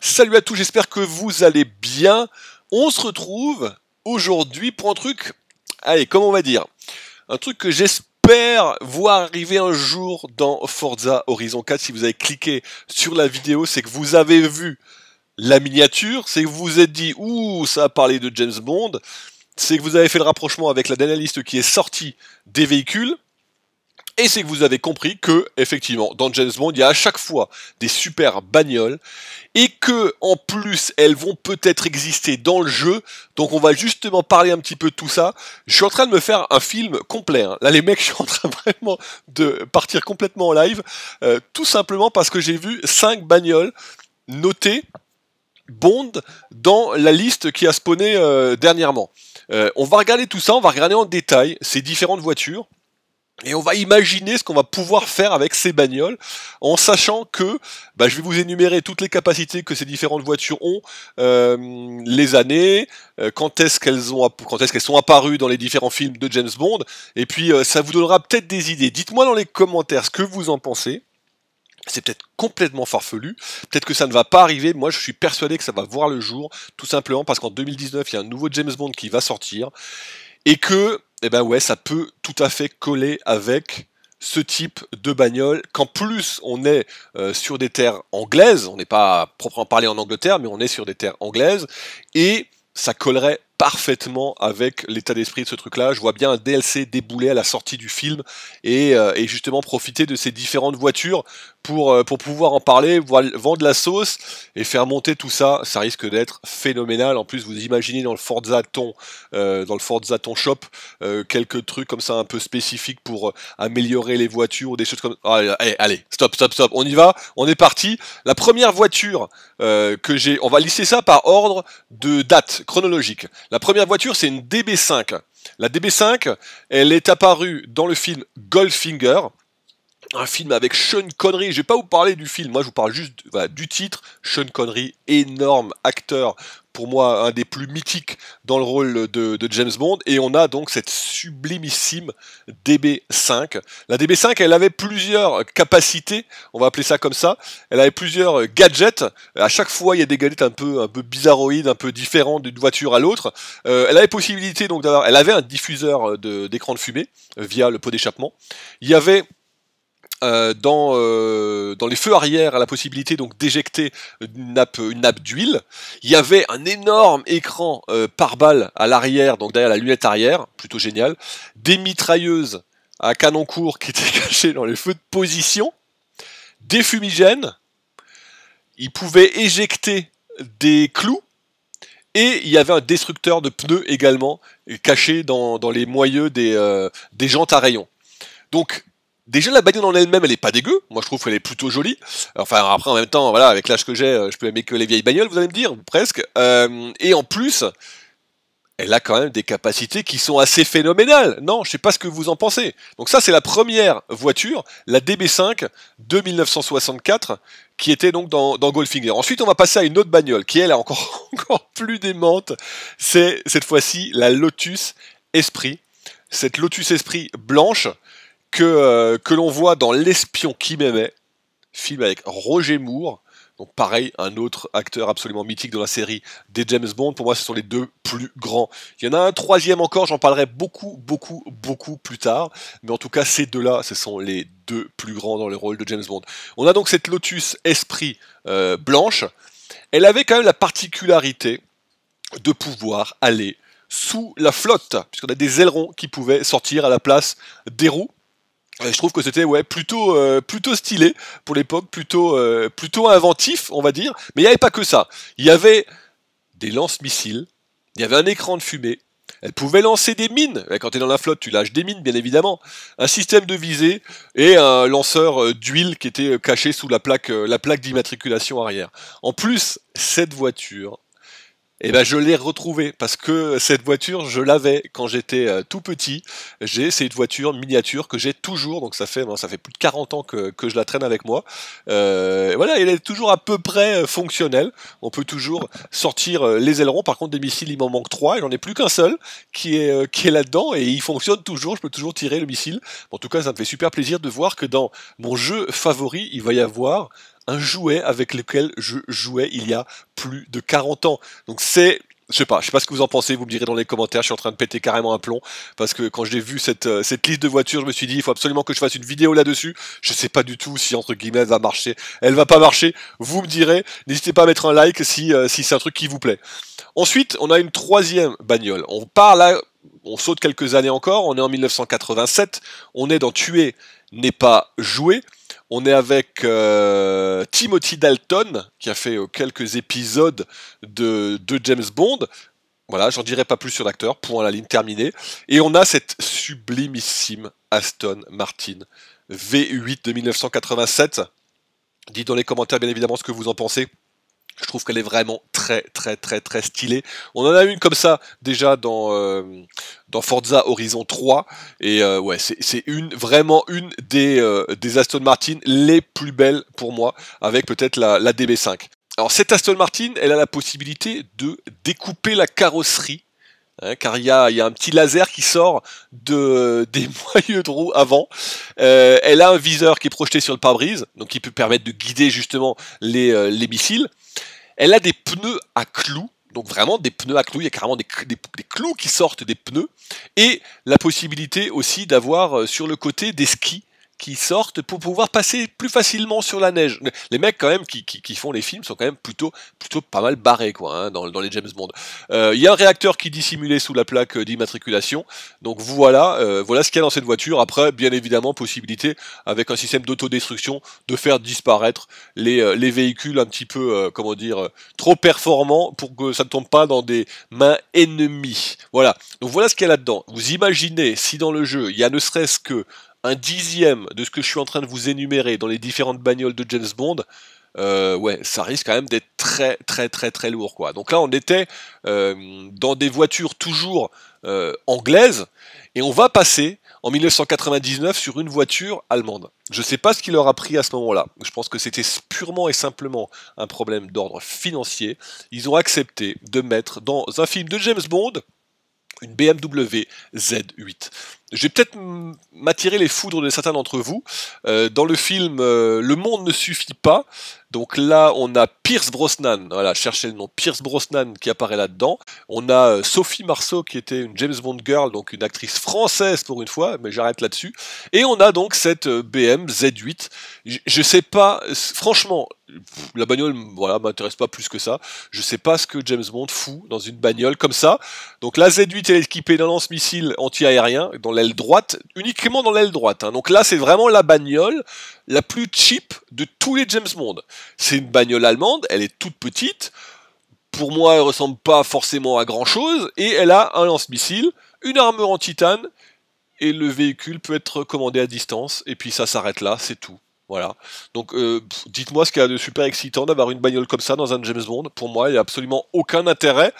Salut à tous, j'espère que vous allez bien. On se retrouve aujourd'hui pour un truc, allez, comment on va dire Un truc que j'espère voir arriver un jour dans Forza Horizon 4. Si vous avez cliqué sur la vidéo, c'est que vous avez vu la miniature, c'est que vous vous êtes dit, ouh, ça a parlé de James Bond, c'est que vous avez fait le rapprochement avec la dernière liste qui est sortie des véhicules, et c'est que vous avez compris que, effectivement, dans James Bond, il y a à chaque fois des super bagnoles, et que, en plus, elles vont peut-être exister dans le jeu, donc on va justement parler un petit peu de tout ça. Je suis en train de me faire un film complet, hein. là les mecs, je suis en train vraiment de partir complètement en live, euh, tout simplement parce que j'ai vu 5 bagnoles notées Bond dans la liste qui a spawné euh, dernièrement. Euh, on va regarder tout ça, on va regarder en détail ces différentes voitures. Et on va imaginer ce qu'on va pouvoir faire avec ces bagnoles, en sachant que bah, je vais vous énumérer toutes les capacités que ces différentes voitures ont, euh, les années, euh, quand est-ce qu'elles ont, quand est-ce qu'elles sont apparues dans les différents films de James Bond, et puis euh, ça vous donnera peut-être des idées. Dites-moi dans les commentaires ce que vous en pensez. C'est peut-être complètement farfelu, peut-être que ça ne va pas arriver, moi je suis persuadé que ça va voir le jour, tout simplement parce qu'en 2019 il y a un nouveau James Bond qui va sortir, et que eh ben ouais, ça peut tout à fait coller avec ce type de bagnole, qu'en plus on est euh, sur des terres anglaises, on n'est pas proprement parlé en Angleterre, mais on est sur des terres anglaises, et ça collerait parfaitement avec l'état d'esprit de ce truc-là. Je vois bien un DLC débouler à la sortie du film euh, et, justement profiter de ces différentes voitures pour, euh, pour pouvoir en parler, vendre la sauce et faire monter tout ça. Ça risque d'être phénoménal. En plus, vous imaginez dans le Forza Ton, euh, dans le Forza Ton Shop, quelques trucs comme ça un peu spécifiques pour améliorer les voitures ou des choses comme ça. Ah, allez, stop, stop, stop. On y va. On est parti. La première voiture que j'ai, on va lister ça par ordre de date chronologique. La première voiture, c'est une DB5. La DB5, elle est apparue dans le film Goldfinger, un film avec Sean Connery. Je vais pas vous parler du film, moi je vous parle juste du titre. Sean Connery, énorme acteur, pour moi un des plus mythiques dans le rôle de, James Bond. Et on a donc cette sublimissime DB5. La DB5, elle avait plusieurs capacités, on va appeler ça comme ça. Elle avait plusieurs gadgets. À chaque fois, il y a des gadgets un peu, un peu bizarroïdes, un peu différents d'une voiture à l'autre. Euh, elle avait possibilité donc d'avoir, elle avait un diffuseur euh, d'écran de fumée euh, via le pot d'échappement. Il y avait euh, dans, euh, dans les feux arrière à la possibilité donc d'éjecter une nappe, une nappe d'huile. Il y avait un énorme écran euh, par balle à l'arrière, donc derrière la lunette arrière, plutôt génial. Des mitrailleuses à canon court qui étaient cachées dans les feux de position. Des fumigènes. Il pouvait éjecter des clous. Et il y avait un destructeur de pneus également caché dans, les moyeux des, des jantes à rayons. Donc Déjà, la bagnole en elle-même, elle est pas dégueu. Moi, je trouve qu'elle est plutôt jolie. Enfin, après, en même temps, voilà, avec l'âge que j'ai, euh, je peux aimer que les vieilles bagnoles, vous allez me dire, presque. Euh, et en plus, elle a quand même des capacités qui sont assez phénoménales. Non, je sais pas ce que vous en pensez. Donc ça, c'est la première voiture, la DB5 de 1964, qui était donc dans, dans Goldfinger. Ensuite, on va passer à une autre bagnole, qui elle est encore, encore plus démente. C'est cette fois-ci la Lotus Esprit. Cette Lotus Esprit blanche, euh, que, l'on voit dans L'espion qui m'aimait, film avec Roger Moore. Donc pareil, un autre acteur absolument mythique dans la série des James Bond. Pour moi, ce sont les deux plus grands. Il y en a un troisième encore, j'en parlerai beaucoup, beaucoup, beaucoup plus tard. Mais en tout cas, ces deux-là, ce sont les deux plus grands dans le rôle de James Bond. On a donc cette Lotus Esprit euh, blanche. Elle avait quand même la particularité de pouvoir aller sous la flotte, puisqu'on a des ailerons qui pouvaient sortir à la place des roues. Euh, je trouve que c'était ouais plutôt euh, plutôt stylé pour l'époque, plutôt euh, plutôt inventif, on va dire. Mais il n'y avait pas que ça. Il y avait des lance-missiles, il y avait un écran de fumée. Elle pouvait lancer des mines. Quand tu es dans la flotte, tu lâches des mines, bien évidemment. Un système de visée et un lanceur d'huile qui était caché sous la plaque, la plaque d'immatriculation arrière. En plus, cette voiture, et eh ben je l'ai retrouvé, parce que cette voiture, je l'avais quand j'étais euh, tout petit. J'ai cette voiture miniature que j'ai toujours, donc ça fait ben, ça fait plus de 40 ans que, que je la traîne avec moi. Euh, voilà, elle est toujours à peu près euh, fonctionnelle. On peut toujours sortir les ailerons. Par contre, des missiles, il m'en manque trois. n'en est plus qu'un seul qui est qui est là-dedans et il fonctionne toujours. Je peux toujours tirer le missile. En tout cas, ça me fait super plaisir de voir que dans mon jeu favori, il va y avoir un jouet avec lequel je jouais il y a plus de 40 ans. Donc c'est je sais pas, je sais pas ce que vous en pensez, vous me direz dans les commentaires, je suis en train de péter carrément un plomb, parce que quand j'ai vu cette, euh, cette liste de voitures, je me suis dit, il faut absolument que je fasse une vidéo là-dessus, je sais pas du tout si, entre guillemets, elle va marcher, elle va pas marcher, vous me direz, n'hésitez pas à mettre un like si, euh, si c'est un truc qui vous plaît. Ensuite, on a une troisième bagnole, on part là, on saute quelques années encore, on est en 1987, on est dans Tuer n'est pas joué, on est avec euh, Timothy Dalton, qui a fait euh, quelques épisodes de, James Bond. Voilà, j'en dirai pas plus sur l'acteur, point la ligne terminée. Et on a cette sublimissime Aston Martin V8 de 1987. Dites dans les commentaires bien évidemment ce que vous en pensez. Je trouve qu'elle est vraiment très très très très stylée. On en a une comme ça déjà dans, euh, dans Forza Horizon 3. Et euh, ouais, c'est une, vraiment une des, euh, des Aston Martin les plus belles pour moi, avec peut-être la, la DB5. Alors cette Aston Martin, elle a la possibilité de découper la carrosserie Hein, car il y a, un petit laser qui sort de, des moyeux de roue avant. Euh, elle a un viseur qui est projeté sur le pare-brise, donc qui peut permettre de guider justement les, euh, les, missiles. Elle a des pneus à clous, donc vraiment des pneus à clous, il y a carrément des, clous qui sortent des pneus, et la possibilité aussi d'avoir euh, sur le côté des skis qui sortent pour pouvoir passer plus facilement sur la neige. Les mecs quand même qui, font les films sont quand même plutôt plutôt pas mal barrés quoi hein, dans, les James Bond. Euh, il y a un réacteur qui est dissimulé sous la plaque d'immatriculation. Donc voilà euh, voilà ce qu'il y a dans cette voiture. Après bien évidemment possibilité avec un système d'autodestruction de faire disparaître les, euh, véhicules un petit peu comment dire trop performants pour que ça ne tombe pas dans des mains ennemies. Voilà donc voilà ce qu'il y a là-dedans. Vous imaginez si dans le jeu il y a ne serait-ce que un dixième de ce que je suis en train de vous énumérer dans les différentes bagnoles de James Bond, euh, ouais, ça risque quand même d'être très très très très lourd quoi. Donc là, on était euh, dans des voitures toujours euh, anglaises et on va passer en 1999 sur une voiture allemande. Je ne sais pas ce qui leur a pris à ce moment-là. Je pense que c'était purement et simplement un problème d'ordre financier. Ils ont accepté de mettre dans un film de James Bond une BMW Z8 je vais peut-être m'attirer les foudres de certains d'entre vous. Euh, dans le film euh, Le monde ne suffit pas, donc là, on a Pierce Brosnan, voilà, cherchez le nom, Pierce Brosnan qui apparaît là-dedans. On a euh, Sophie Marceau qui était une James Bond girl, donc une actrice française pour une fois, mais j'arrête là-dessus. Et on a donc cette euh, BM Z8. Je, je sais pas, franchement, la bagnole, voilà, m'intéresse pas plus que ça. Je sais pas ce que James Bond fout dans une bagnole comme ça. Donc la Z8 est équipée d'un lance-missile anti-aérien dans l'aile droite, uniquement dans l'aile droite. Hein. Donc là, c'est vraiment la bagnole la plus cheap de tous les James Bond. C'est une bagnole allemande, elle est toute petite. Pour moi, elle ressemble pas forcément à grand chose. Et elle a un lance-missile, une armure en titane. Et le véhicule peut être commandé à distance. Et puis ça s'arrête là, c'est tout. Voilà. Donc, euh, dites-moi ce qu'il y a de super excitant d'avoir une bagnole comme ça dans un James Bond. Pour moi, il n'y a absolument aucun intérêt.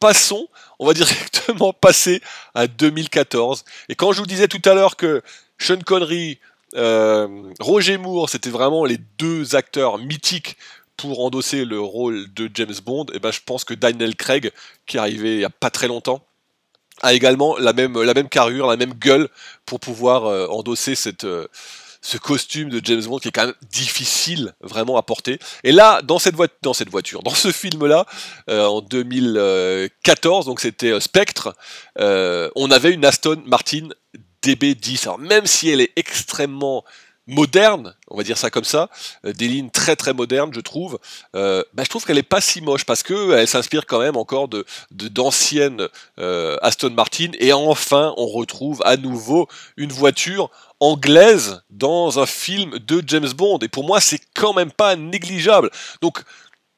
Passons, on va directement passer à 2014. Et quand je vous disais tout à l'heure que Sean Connery euh, Roger Moore, c'était vraiment les deux acteurs mythiques pour endosser le rôle de James Bond. Et eh ben, je pense que Daniel Craig, qui est arrivé il n'y a pas très longtemps, a également la même, la même carrure, la même gueule pour pouvoir euh, endosser cette, euh, ce costume de James Bond qui est quand même difficile vraiment à porter. Et là, dans cette, dans cette voiture, dans ce film-là, en 2014, donc c'était Spectre, on avait une Aston Martin DB10. Alors même si elle est extrêmement moderne, on va dire ça comme ça, euh, des lignes très très modernes, je trouve. Euh, bah, je trouve qu'elle n'est pas si moche parce qu'elle euh, s'inspire quand même encore de d'anciennes Aston Martin et enfin on retrouve à nouveau une voiture anglaise dans un film de James Bond et pour moi c'est quand même pas négligeable. Donc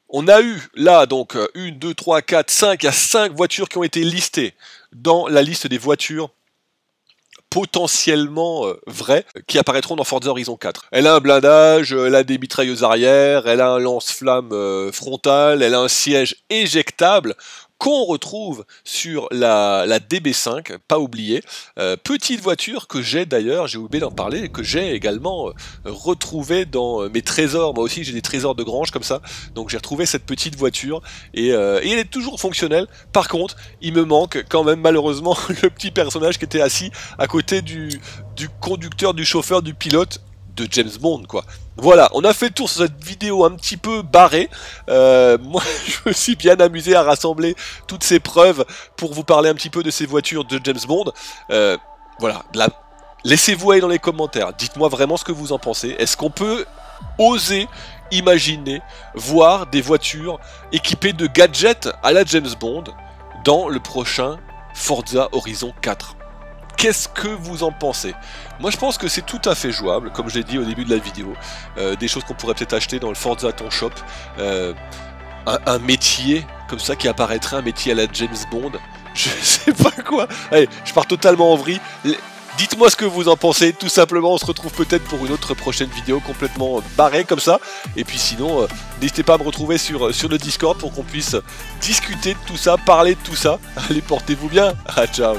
on a eu là donc une, deux, trois, quatre, cinq, il y a cinq voitures qui ont été listées dans la liste des voitures potentiellement euh, vrai qui apparaîtront dans Forza Horizon 4. Elle a un blindage, euh, elle a des mitrailleuses arrière, elle a un lance-flamme euh, frontal, elle a un siège éjectable qu'on retrouve sur la, DB5, pas oublié, euh, petite voiture que j'ai d'ailleurs, j'ai oublié d'en parler, que j'ai également euh, retrouvée dans euh, mes trésors, moi aussi j'ai des trésors de grange comme ça, donc j'ai retrouvé cette petite voiture, et, elle est toujours fonctionnelle, par contre, il me manque quand même malheureusement le petit personnage qui était assis à côté du, du conducteur, du chauffeur, du pilote de James Bond, quoi. Voilà, on a fait le tour sur cette vidéo un petit peu barrée. Euh, moi, je me suis bien amusé à rassembler toutes ces preuves pour vous parler un petit peu de ces voitures de James Bond. Euh, voilà, laissez-vous aller dans les commentaires. Dites-moi vraiment ce que vous en pensez. Est-ce qu'on peut oser imaginer voir des voitures équipées de gadgets à la James Bond dans le prochain Forza Horizon 4 Qu'est-ce que vous en pensez Moi je pense que c'est tout à fait jouable, comme je l'ai dit au début de la vidéo. Euh, des choses qu'on pourrait peut-être acheter dans le Forza Ton Shop. Euh, un, métier comme ça qui apparaîtrait, un métier à la James Bond. Je sais pas quoi. Allez, je pars totalement en vrille. Dites-moi ce que vous en pensez, tout simplement, on se retrouve peut-être pour une autre prochaine vidéo complètement euh, barrée comme ça. Et puis sinon, n'hésitez pas à me retrouver sur, sur le Discord pour qu'on puisse discuter de tout ça, parler de tout ça. Allez, portez-vous bien, ciao